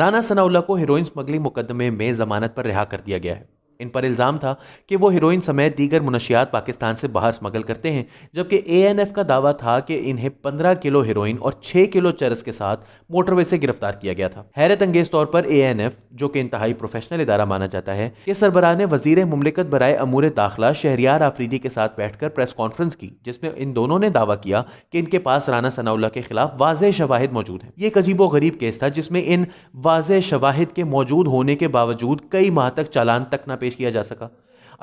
राना सनाउल्ला को heroine smuggling मुकदमे में जमानत पर रिहा कर दिया गया है इन पर इल्ज़ाम था कि वो हीरोइन समेत दीगर मुनशियात पाकिस्तान से बाहर स्मगल करते हैं जबकि ए का दावा था कि इन्हें पंद्रह किलो हीरोइन और छः किलो चरस के साथ मोटरवे से गिरफ्तार किया गया था हैरत अंगेज तौर पर ए जो कि इंतहाई प्रोफेशनल इदारा माना जाता है के सरबरा ने वजीर ममलिकत बरए अमूर दाखिला शहरियार आफरीदी के साथ बैठकर प्रेस कॉन्फ्रेंस की जिसमें इन दोनों ने दावा किया कि इनके पास राना सनाउल्ला के खिलाफ वाज शवाहिद मौजूद है ये एक अजीब गरीब केस था जिसमें इन वाज शवाहिद के मौजूद होने के बावजूद कई माह तक चालान तक न पेश पेश किया जा सका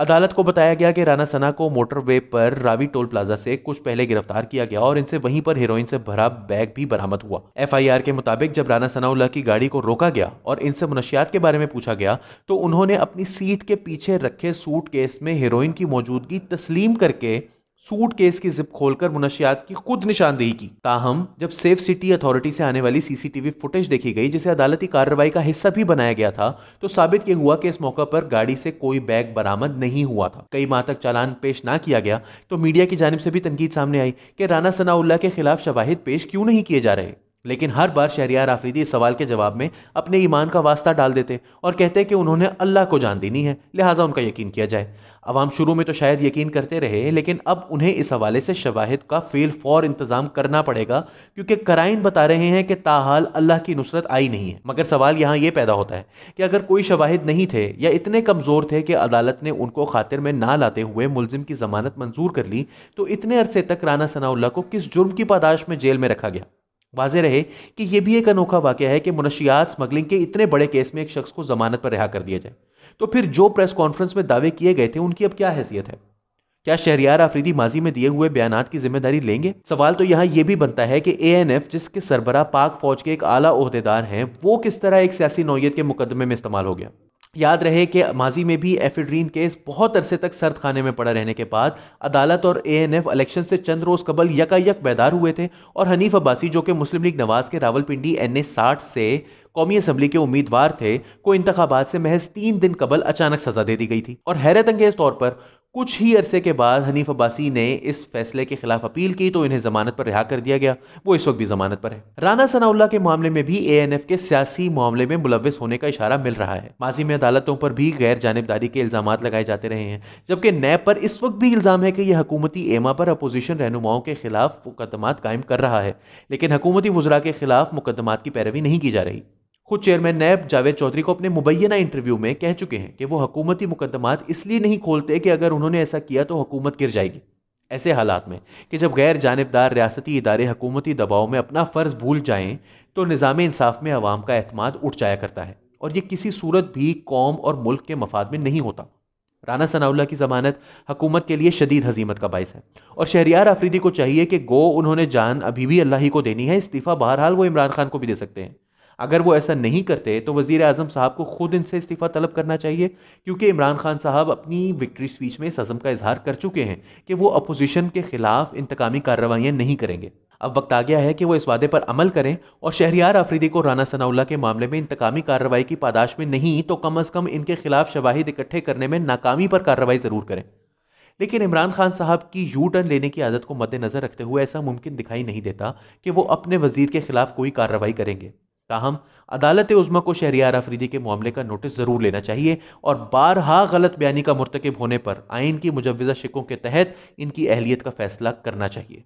अदालत को बताया गया कि राना सना को मोटरवे पर रावी टोल प्लाजा से कुछ पहले गिरफ्तार किया गया और इनसे वहीं पर हीरोइन से भरा बैग भी बरामद हुआ एफआईआर के मुताबिक जब राना सनाउल्ला की गाड़ी को रोका गया और इनसे मुनशियात के बारे में पूछा गया तो उन्होंने अपनी सीट के पीछे रखे सूट केस में हीरोइन की मौजूदगी तस्लीम करके सूट केस की जिप खोलकर मुनशियात की खुद निशानदेही की ताहम जब सेफ सिटी अथॉरिटी से आने वाली सीसीटीवी फुटेज देखी गई जिसे अदालती कार्रवाई का हिस्सा भी बनाया गया था तो साबित यह हुआ कि इस मौके पर गाड़ी से कोई बैग बरामद नहीं हुआ था कई माह तक चालान पेश ना किया गया तो मीडिया की जानब से भी तनकीद सामने आई कि राना सनाउल्ला के खिलाफ शवाहिद पेश क्यों नहीं किए जा रहे लेकिन हर बार शहरियार आफरीदी इस सवाल के जवाब में अपने ईमान का वास्ता डाल देते और कहते कि उन्होंने अल्लाह को जान देनी है लिहाजा उनका यकीन किया जाए अवाम शुरू में तो शायद यकीन करते रहे लेकिन अब उन्हें इस हवाले से शवाहद का फेल फौर इंतज़ाम करना पड़ेगा क्योंकि कराइन बता रहे हैं कि ताहाल अल्लाह की नुसरत आई नहीं है मगर सवाल यहाँ ये पैदा होता है कि अगर कोई शवाहद नहीं थे या इतने कमज़ोर थे कि अदालत ने उनको खातिर में ना लाते हुए मुलजिम की जमानत मंजूर कर ली तो इतने अरसे तक राना सनाउल्ला को किस जुर्म की पादाश में जेल में रखा गया वाजे रहे कि यह भी एक अनोखा वाक्य है कि मुनशियात स्मगलिंग के इतने बड़े केस में एक शख्स को जमानत पर रिहा कर दिया जाए तो फिर जो प्रेस कॉन्फ्रेंस में दावे किए गए थे उनकी अब क्या हैसियत है क्या शहरियार आफरीदी माजी में दिए हुए बयान की जिम्मेदारी लेंगे सवाल तो यहाँ यह भी बनता है कि ए एन एफ जिसके सरबरा पाक फौज के एक आला अहदेदार हैं वो किस तरह एक सियासी नौीयत के मुकदमे में इस्तेमाल हो गया याद रहे कि माजी में भी एफिड्रीन केस बहुत अरसे तक सर्द खाने में पड़ा रहने के बाद अदालत और ए एन एफ इलेक्शन से चंद रोज कबल यकायक बैदार हुए थे और हनीफ अब्बासी जो कि मुस्लिम लीग नवाज के रावलपिंडी एन ए साठ से कौमी असम्बली के उम्मीदवार थे को इंतबात से महज तीन दिन कबल अचानक सजा दे दी गई थी और हैरत अंगेज तौर पर कुछ ही अरसे के बाद हनीफ अब्बासी ने इस फैसले के खिलाफ अपील की तो इन्हें जमानत पर रिहा कर दिया गया वो इस वक्त भी जमानत पर है राना सनाउल्ला के मामले में भी एएनएफ के सियासी मामले में मुलविस होने का इशारा मिल रहा है माजी में अदालतों पर भी गैर जानबदारी के इल्जाम लगाए जाते रहे हैं जबकि नैब पर इस वक्त भी इल्जाम है कि यह हकूमती एमा पर अपोजिशन रहनुमाओं के खिलाफ मुकदमा कायम कर रहा है लेकिन हकूमती वजरा के खिलाफ मुकदमा की पैरवी नहीं की जा रही खुद चेयरमैन नैब जावेद चौधरी को अपने मुबैना इंटरव्यू में कह चुके हैं कि वो हकूमती मुकदमात इसलिए नहीं खोलते कि अगर उन्होंने ऐसा किया तो हुकूमत गिर जाएगी ऐसे हालात में कि जब गैर जानबदार रियासती इदारे हकूमती दबाव में अपना फ़र्ज़ भूल जाएं तो निज़ाम इंसाफ में आवाम का अहतमाद उठ जाया करता है और ये किसी सूरत भी कौम और मुल्क के मफाद में नहीं होता राना सनाउल्ला की जमानत हकूमत के लिए शदीद हजीमत का बायस है और शहरियार आफरीदी को चाहिए कि गो उन्होंने जान अभी भी अल्लाह ही को देनी है इस्तीफ़ा बहरहाल वो इमरान खान को भी दे सकते हैं अगर वो ऐसा नहीं करते तो वज़ी अजम साहब को खुद इनसे इस्तीफ़ा तलब करना चाहिए क्योंकि इमरान खान साहब अपनी विक्ट्री स्पीच में इस अज़म का इजहार कर चुके हैं कि वो अपोजिशन के ख़िलाफ़ इंतकामी कार्रवाइयाँ नहीं करेंगे अब वक्त आ गया है कि वो इस वादे पर अमल करें और शहरियार आफरीदी को राना सनाउल्ला के मामले में इंतकामी कार्रवाई की पादाश में नहीं तो कम अज़ कम इनके खिलाफ शवाहिद इकट्ठे करने में नाकामी पर कार्रवाई ज़रूर करें लेकिन इमरान खान साहब की यू टर्न लेने की आदत को मद्देनज़र रखते हुए ऐसा मुमकिन दिखाई नहीं देता कि वो अपने वजीर के खिलाफ कोई कार्रवाई करेंगे ताहम अदालत उज़मा को शहरियार आफरीदी के मामले का नोटिस ज़रूर लेना चाहिए और बारहा गलत बयानी का मरतकब होने पर आइन की मुजवज़ा शिकों के तहत इनकी अहलियत का फ़ैसला करना चाहिए